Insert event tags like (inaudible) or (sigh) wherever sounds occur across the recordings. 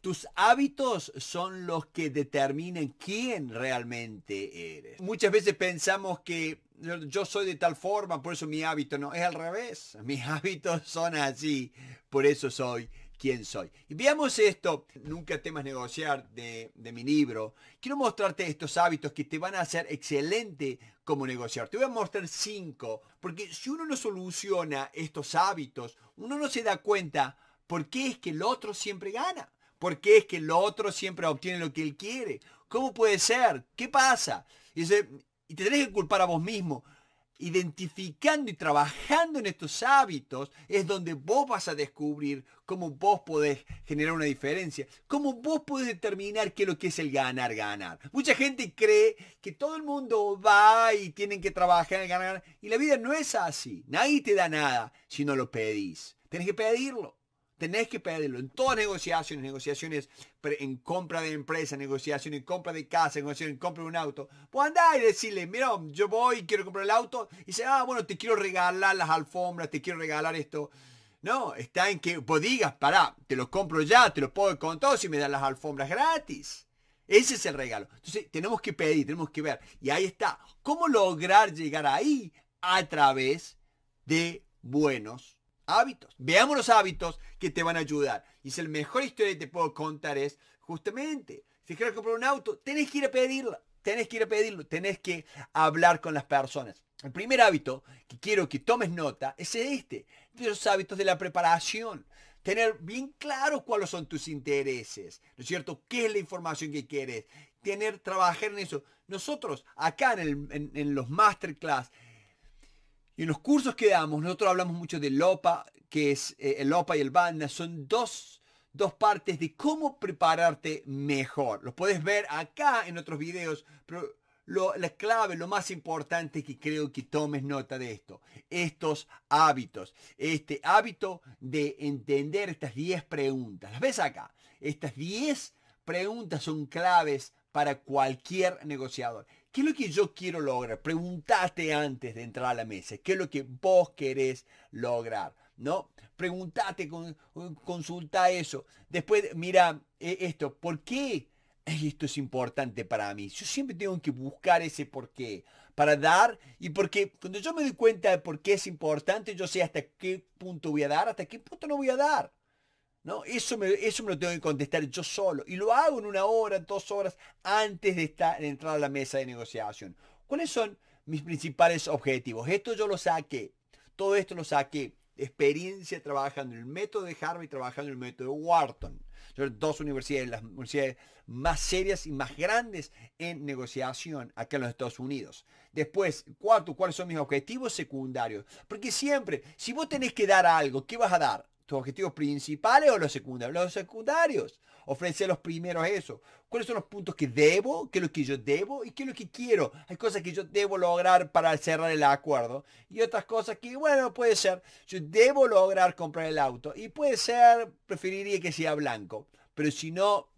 Tus hábitos son los que determinan quién realmente eres. Muchas veces pensamos que yo soy de tal forma, por eso mi hábito no, es al revés. (laughs) Mis hábitos son así, por eso soy quién soy. Y veamos esto, nunca temas negociar de, de, mi libro. Quiero mostrarte estos hábitos que te van a hacer excelente como negociar. Te voy a mostrar cinco, porque si uno no soluciona estos hábitos, uno no se da cuenta por qué es que el otro siempre gana. ¿Por qué es que el otro siempre obtiene lo que él quiere? ¿Cómo puede ser? ¿Qué pasa? Y, te tenés que culpar a vos mismo. Identificando y trabajando en estos hábitos es donde vos vas a descubrir cómo vos podés generar una diferencia, cómo vos podés determinar qué es lo que es el ganar, ganar. Mucha gente cree que todo el mundo va y tienen que trabajar en ganar, ganar, y la vida no es así. Nadie te da nada si no lo pedís. Tenés que pedirlo. Tenés que pedirlo en todas negociaciones, negociaciones en compra de empresa, negociaciones en compra de casa, negociaciones en compra de un auto. Pues andá y decirle, mira, yo voy y quiero comprar el auto. Y dice, ah, bueno, te quiero regalar las alfombras, te quiero regalar esto. No, está en que vos digas, pará, te lo compro ya, te lo puedo con todo si me dan las alfombras gratis. Ese es el regalo. Entonces, tenemos que pedir, tenemos que ver. Y ahí está. ¿Cómo lograr llegar ahí? A través de buenos hábitos. Veamos los hábitos que te van a ayudar. Y si el mejor historia que te puedo contar es justamente, si quieres comprar un auto, tenés que ir a pedirlo, Tenés que ir a pedirlo, tenés que hablar con las personas. El primer hábito que quiero que tomes nota es este, de los hábitos de la preparación. Tener bien claro cuáles son tus intereses, ¿no es cierto? ¿Qué es la información que quieres? Tener, trabajar en eso. Nosotros acá en los masterclass y en los cursos que damos, nosotros hablamos mucho del lopa que es eh, el OPA y el BANDA, son dos, partes de cómo prepararte mejor. Los puedes ver acá en otros videos, pero la clave, lo más importante que creo que tomes nota de esto, estos hábitos, este hábito de entender estas 10 preguntas. ¿Las ves acá? Estas 10 preguntas son claves para cualquier negociador. ¿Qué es lo que yo quiero lograr? Preguntate antes de entrar a la mesa. ¿Qué es lo que vos querés lograr? ¿No? Preguntate, eh, consulta eso. Después, mira eh, esto. ¿Por qué esto es importante para mí? Yo siempre tengo que buscar ese por qué. Para dar y porque cuando yo me doy cuenta de por qué es importante, yo sé hasta qué punto voy a dar, hasta qué punto no voy a dar. ¿No? Eso, me, eso me lo tengo que contestar yo solo. Y lo hago en una hora, dos horas antes de, estar, entrar a la mesa de negociación. ¿Cuáles son mis principales objetivos? Esto yo lo saqué. Todo esto lo saqué experiencia trabajando en el método de Harvey trabajando en el método de Wharton. dos universidades, las universidades más serias y más grandes en negociación acá en los Estados Unidos. Después, cuarto, ¿cuáles son mis objetivos secundarios? Porque siempre, si vos tenés que dar algo, ¿qué vas a dar? ¿Tus objetivos principales o los secundarios? Los secundarios. Ofrecer los primeros eso. ¿Cuáles son los puntos que debo? que es lo que yo debo? ¿Y qué es lo que quiero? Hay cosas que yo debo lograr para cerrar el acuerdo. Y otras cosas que, bueno, puede ser, yo debo lograr comprar el auto. Y puede ser, preferiría que sea blanco. Pero si no,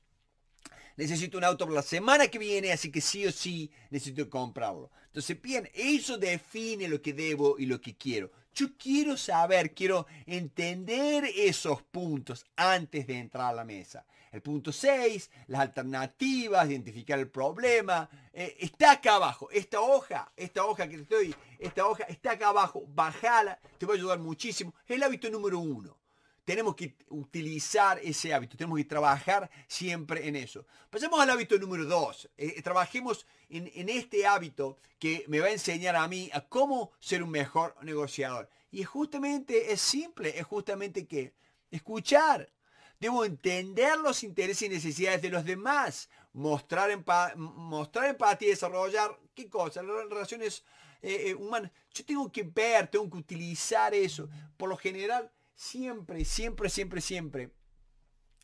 necesito un auto para la semana que viene, así que sí o sí necesito comprarlo. Entonces, bien, eso define lo que debo y lo que quiero. Yo quiero saber, quiero entender esos puntos antes de entrar a la mesa. El punto 6, las alternativas, identificar el problema. Eh, está acá abajo, esta hoja, esta hoja que te estoy, esta hoja está acá abajo, bajala, te va a ayudar muchísimo. El hábito número uno. Tenemos que utilizar ese hábito, tenemos que trabajar siempre en eso. Pasemos al hábito número dos. Eh, eh, trabajemos en, este hábito que me va a enseñar a mí a cómo ser un mejor negociador. Y es justamente es simple, es justamente que escuchar. Debo entender los intereses y necesidades de los demás, mostrar, empatía y desarrollar, ¿qué cosa? Las relaciones eh, humanas. Yo tengo que ver, tengo que utilizar eso. Por lo general, siempre, siempre, siempre, siempre.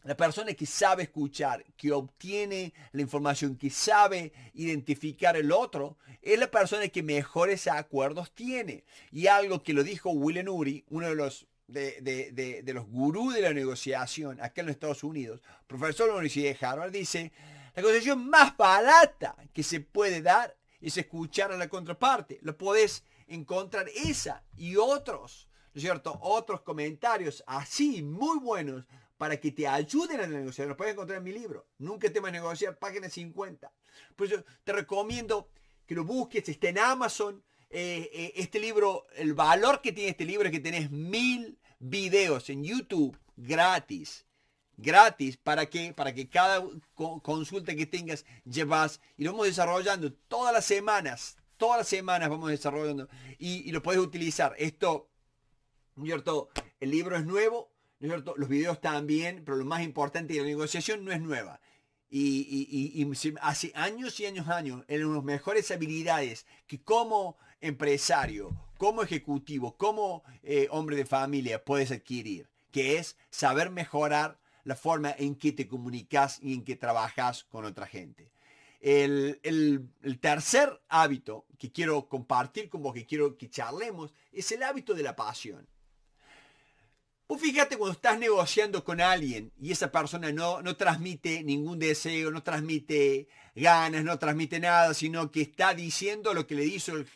La persona que sabe escuchar, que obtiene la información, que sabe identificar el otro, es la persona que mejores acuerdos tiene. Y algo que lo dijo William Uri, uno de los, de, los gurús de la negociación acá en los Estados Unidos, profesor de la Universidad de Harvard, dice, la negociación más barata que se puede dar es escuchar a la contraparte. Lo podés encontrar esa y otros cierto? Otros comentarios así, muy buenos, para que te ayuden a negociar. Los puedes encontrar en mi libro. Nunca temas negociar, página 50. pues te recomiendo que lo busques, está en Amazon. Eh, eh, este libro, el valor que tiene este libro es que tenés mil videos en YouTube gratis. Gratis para que, para que cada consulta que tengas llevas y lo vamos desarrollando todas las semanas. Todas las semanas vamos desarrollando y lo puedes utilizar. Esto cierto? El libro es nuevo, cierto? Los videos también, pero lo más importante de la negociación no es nueva. Y, y, y, y hace años y años, años, en las mejores habilidades que como empresario, como ejecutivo, como eh, hombre de familia puedes adquirir, que es saber mejorar la forma en que te comunicas y en que trabajas con otra gente. el, tercer hábito que quiero compartir con vos, que quiero que charlemos, es el hábito de la pasión. Vos fíjate cuando estás negociando con alguien y esa persona no, no transmite ningún deseo, no transmite ganas, no transmite nada, sino que está diciendo lo que le,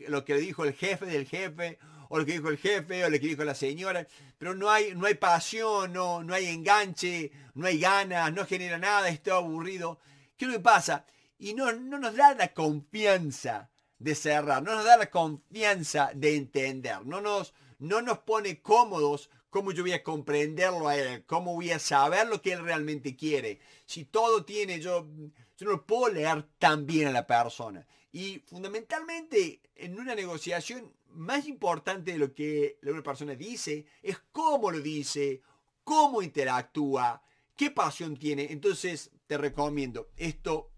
lo que le dijo el jefe del jefe, o lo que dijo el jefe, o lo que dijo la señora, pero no hay, no hay pasión, no, no hay enganche, no hay ganas, no genera nada, está aburrido. ¿Qué es lo que pasa? Y no, no nos da la confianza de cerrar, no nos da la confianza de entender, no nos, no nos pone cómodos ¿Cómo yo voy a comprenderlo a él? ¿Cómo voy a saber lo que él realmente quiere? Si todo tiene, yo, no lo puedo leer tan bien a la persona. Y fundamentalmente en una negociación más importante de lo que la persona dice es cómo lo dice, cómo interactúa, qué pasión tiene. Entonces te recomiendo, esto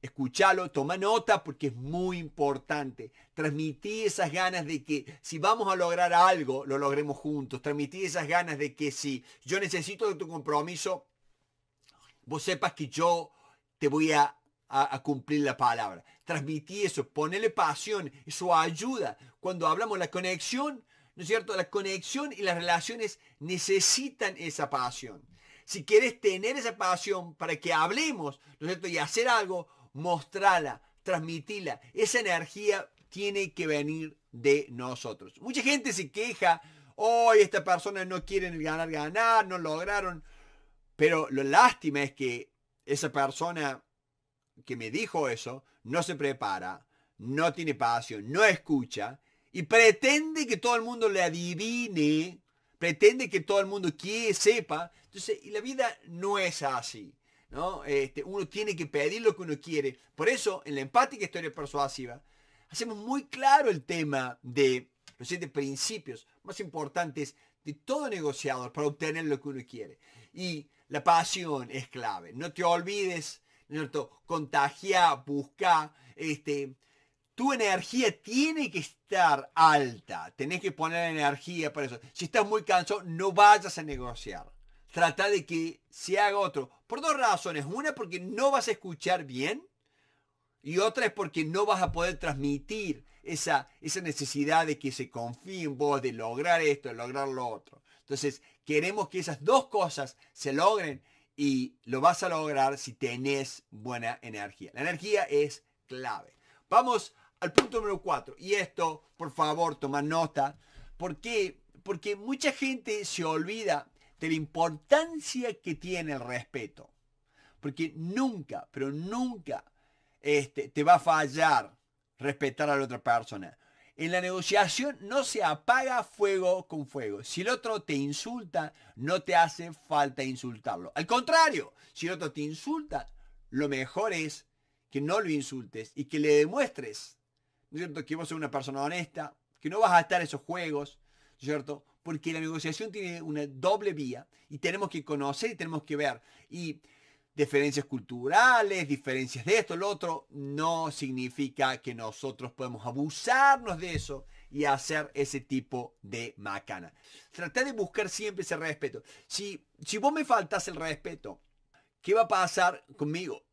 escúchalo, toma nota porque es muy importante. Transmití esas ganas de que si vamos a lograr algo, lo logremos juntos. Transmití esas ganas de que si yo necesito de tu compromiso, vos sepas que yo te voy a, cumplir la palabra. Transmití eso, ponele pasión, eso ayuda. Cuando hablamos de la conexión, ¿no es cierto? La conexión y las relaciones necesitan esa pasión. Si quieres tener esa pasión para que hablemos, ¿no es cierto? Y hacer algo, Mostrarla, transmitila. Esa energía tiene que venir de nosotros. Mucha gente se queja, hoy esta persona no quiere ganar, ganar, no lograron. Pero lo lástima es que esa persona que me dijo eso no se prepara, no tiene pasión, no escucha y pretende que todo el mundo le adivine, pretende que todo el mundo quiere, sepa. Entonces, y la vida no es así. Este, uno tiene que pedir lo que uno quiere. Por eso, en la empática historia persuasiva, hacemos muy claro el tema de los siete principios más importantes de todo negociador para obtener lo que uno quiere. Y la pasión es clave. No te olvides, ¿no buscar busca, este, tu energía tiene que estar alta. Tenés que poner energía para eso. Si estás muy cansado, no vayas a negociar trata de que se haga otro. Por dos razones. Una porque no vas a escuchar bien y otra es porque no vas a poder transmitir esa, esa necesidad de que se confíe en vos, de lograr esto, de lograr lo otro. Entonces, queremos que esas dos cosas se logren y lo vas a lograr si tenés buena energía. La energía es clave. Vamos al punto número cuatro. Y esto, por favor, toma nota. porque Porque mucha gente se olvida de la importancia que tiene el respeto. Porque nunca, pero nunca este, te va a fallar respetar a la otra persona. En la negociación no se apaga fuego con fuego. Si el otro te insulta, no te hace falta insultarlo. Al contrario, si el otro te insulta, lo mejor es que no lo insultes y que le demuestres, ¿no cierto?, que vos sos una persona honesta, que no vas a estar esos juegos, cierto? porque la negociación tiene una doble vía y tenemos que conocer y tenemos que ver. Y diferencias culturales, diferencias de esto, lo otro, no significa que nosotros podemos abusarnos de eso y hacer ese tipo de macana. Tratar de buscar siempre ese respeto. Si, si vos me faltas el respeto, ¿qué va a pasar conmigo?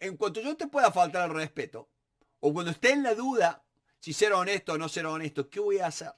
En cuanto yo te pueda faltar el respeto, o cuando esté en la duda si ser honesto o no ser honesto, ¿qué voy a hacer?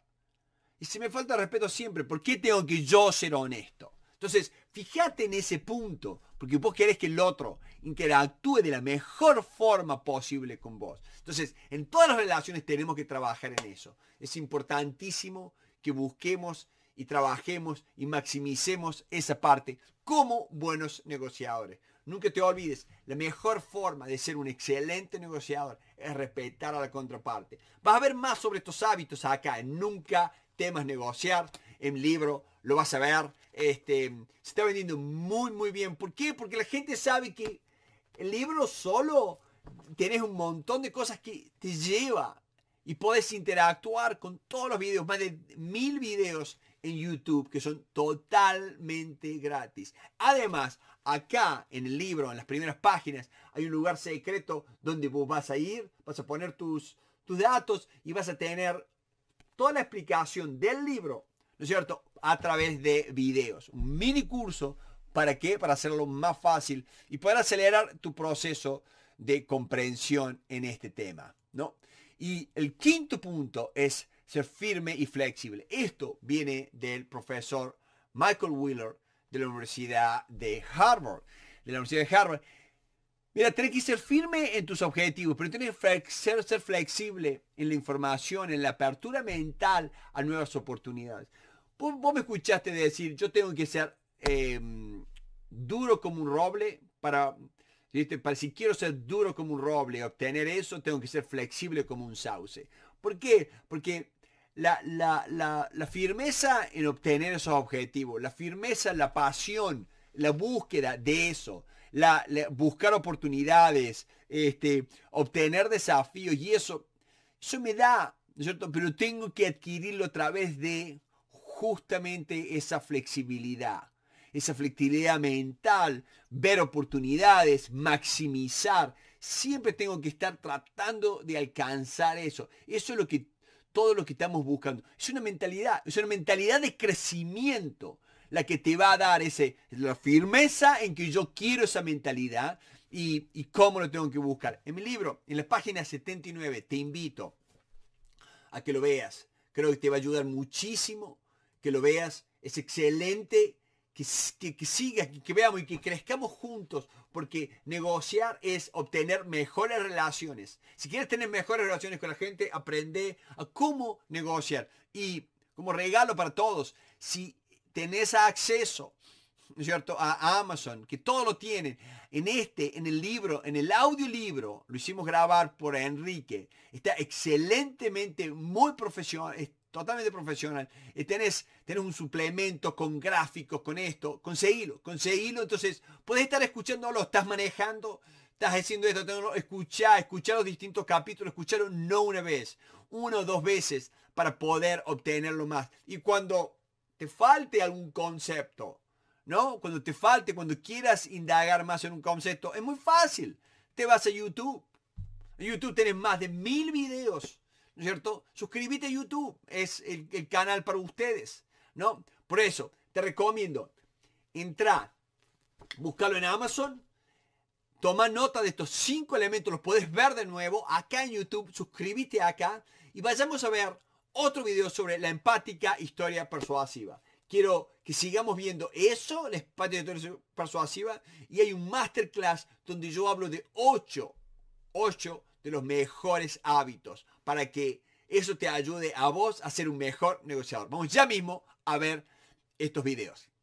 Y si me falta respeto siempre, ¿por qué tengo que yo ser honesto? Entonces, fíjate en ese punto, porque vos querés que el otro interactúe de la mejor forma posible con vos. Entonces, en todas las relaciones tenemos que trabajar en eso. Es importantísimo que busquemos y trabajemos y maximicemos esa parte como buenos negociadores. Nunca te olvides, la mejor forma de ser un excelente negociador es respetar a la contraparte. Vas a ver más sobre estos hábitos acá en Nunca temas negociar, en libro, lo vas a ver. Este, se está vendiendo muy, muy bien. ¿Por qué? Porque la gente sabe que el libro solo tienes un montón de cosas que te lleva y puedes interactuar con todos los videos, más de mil videos en YouTube que son totalmente gratis. Además, acá en el libro, en las primeras páginas, hay un lugar secreto donde vos vas a ir, vas a poner tus, tus datos y vas a tener toda la explicación del libro, ¿no es cierto?, a través de videos. Un mini curso, ¿para qué? Para hacerlo más fácil y poder acelerar tu proceso de comprensión en este tema, ¿no? Y el quinto punto es ser firme y flexible. Esto viene del profesor Michael Wheeler de la Universidad de Harvard. De la Universidad de Harvard Mira, tenés que ser firme en tus objetivos, pero tenés que ser, flexible en la información, en la apertura mental a nuevas oportunidades. Vos, me escuchaste decir, yo tengo que ser em, duro como un roble para, para, si quiero ser duro como un roble y obtener eso, tengo que ser flexible como un sauce. ¿Por qué? Porque la firmeza en obtener esos objetivos, la firmeza, la pasión, la búsqueda de eso, la, buscar oportunidades, este, obtener desafíos y eso, eso me da, ¿no es cierto? Pero tengo que adquirirlo a través de justamente esa flexibilidad, esa flexibilidad mental, ver oportunidades, maximizar. Siempre tengo que estar tratando de alcanzar eso. Eso es lo que todo lo que estamos buscando. Es una mentalidad, es una mentalidad de crecimiento la que te va a dar ese, la firmeza en que yo quiero esa mentalidad y, cómo lo tengo que buscar. En mi libro, en la página 79, te invito a que lo veas. Creo que te va a ayudar muchísimo que lo veas. Es excelente que, sigas, que, veamos y que crezcamos juntos, porque negociar es obtener mejores relaciones. Si quieres tener mejores relaciones con la gente, aprende a cómo negociar. Y como regalo para todos, si tenés acceso, ¿cierto? A Amazon, que todo lo tienen. En este, en el libro, en el audiolibro, lo hicimos grabar por Enrique. Está excelentemente, muy profesional, es totalmente profesional. Eh, tenés, un suplemento con gráficos, con esto. Conseguilo, conseguilo. Entonces, podés estar escuchándolo, estás manejando, estás haciendo esto, escuchá, escuchar, escuchar los distintos capítulos, escucharlo no una vez, uno o dos veces para poder obtenerlo más. Y cuando falte algún concepto, ¿no? Cuando te falte, cuando quieras indagar más en un concepto, es muy fácil. Te vas a YouTube. YouTube tienes más de mil videos, cierto? Suscríbete a YouTube, es el, canal para ustedes, ¿no? Por eso, te recomiendo, entra, buscarlo en Amazon, Toma nota de estos cinco elementos, los puedes ver de nuevo acá en YouTube, suscríbete acá y vayamos a ver otro video sobre la empática historia persuasiva. Quiero que sigamos viendo eso, la empática historia persuasiva, y hay un masterclass donde yo hablo de 8, 8 de los mejores hábitos para que eso te ayude a vos a ser un mejor negociador. Vamos ya mismo a ver estos videos.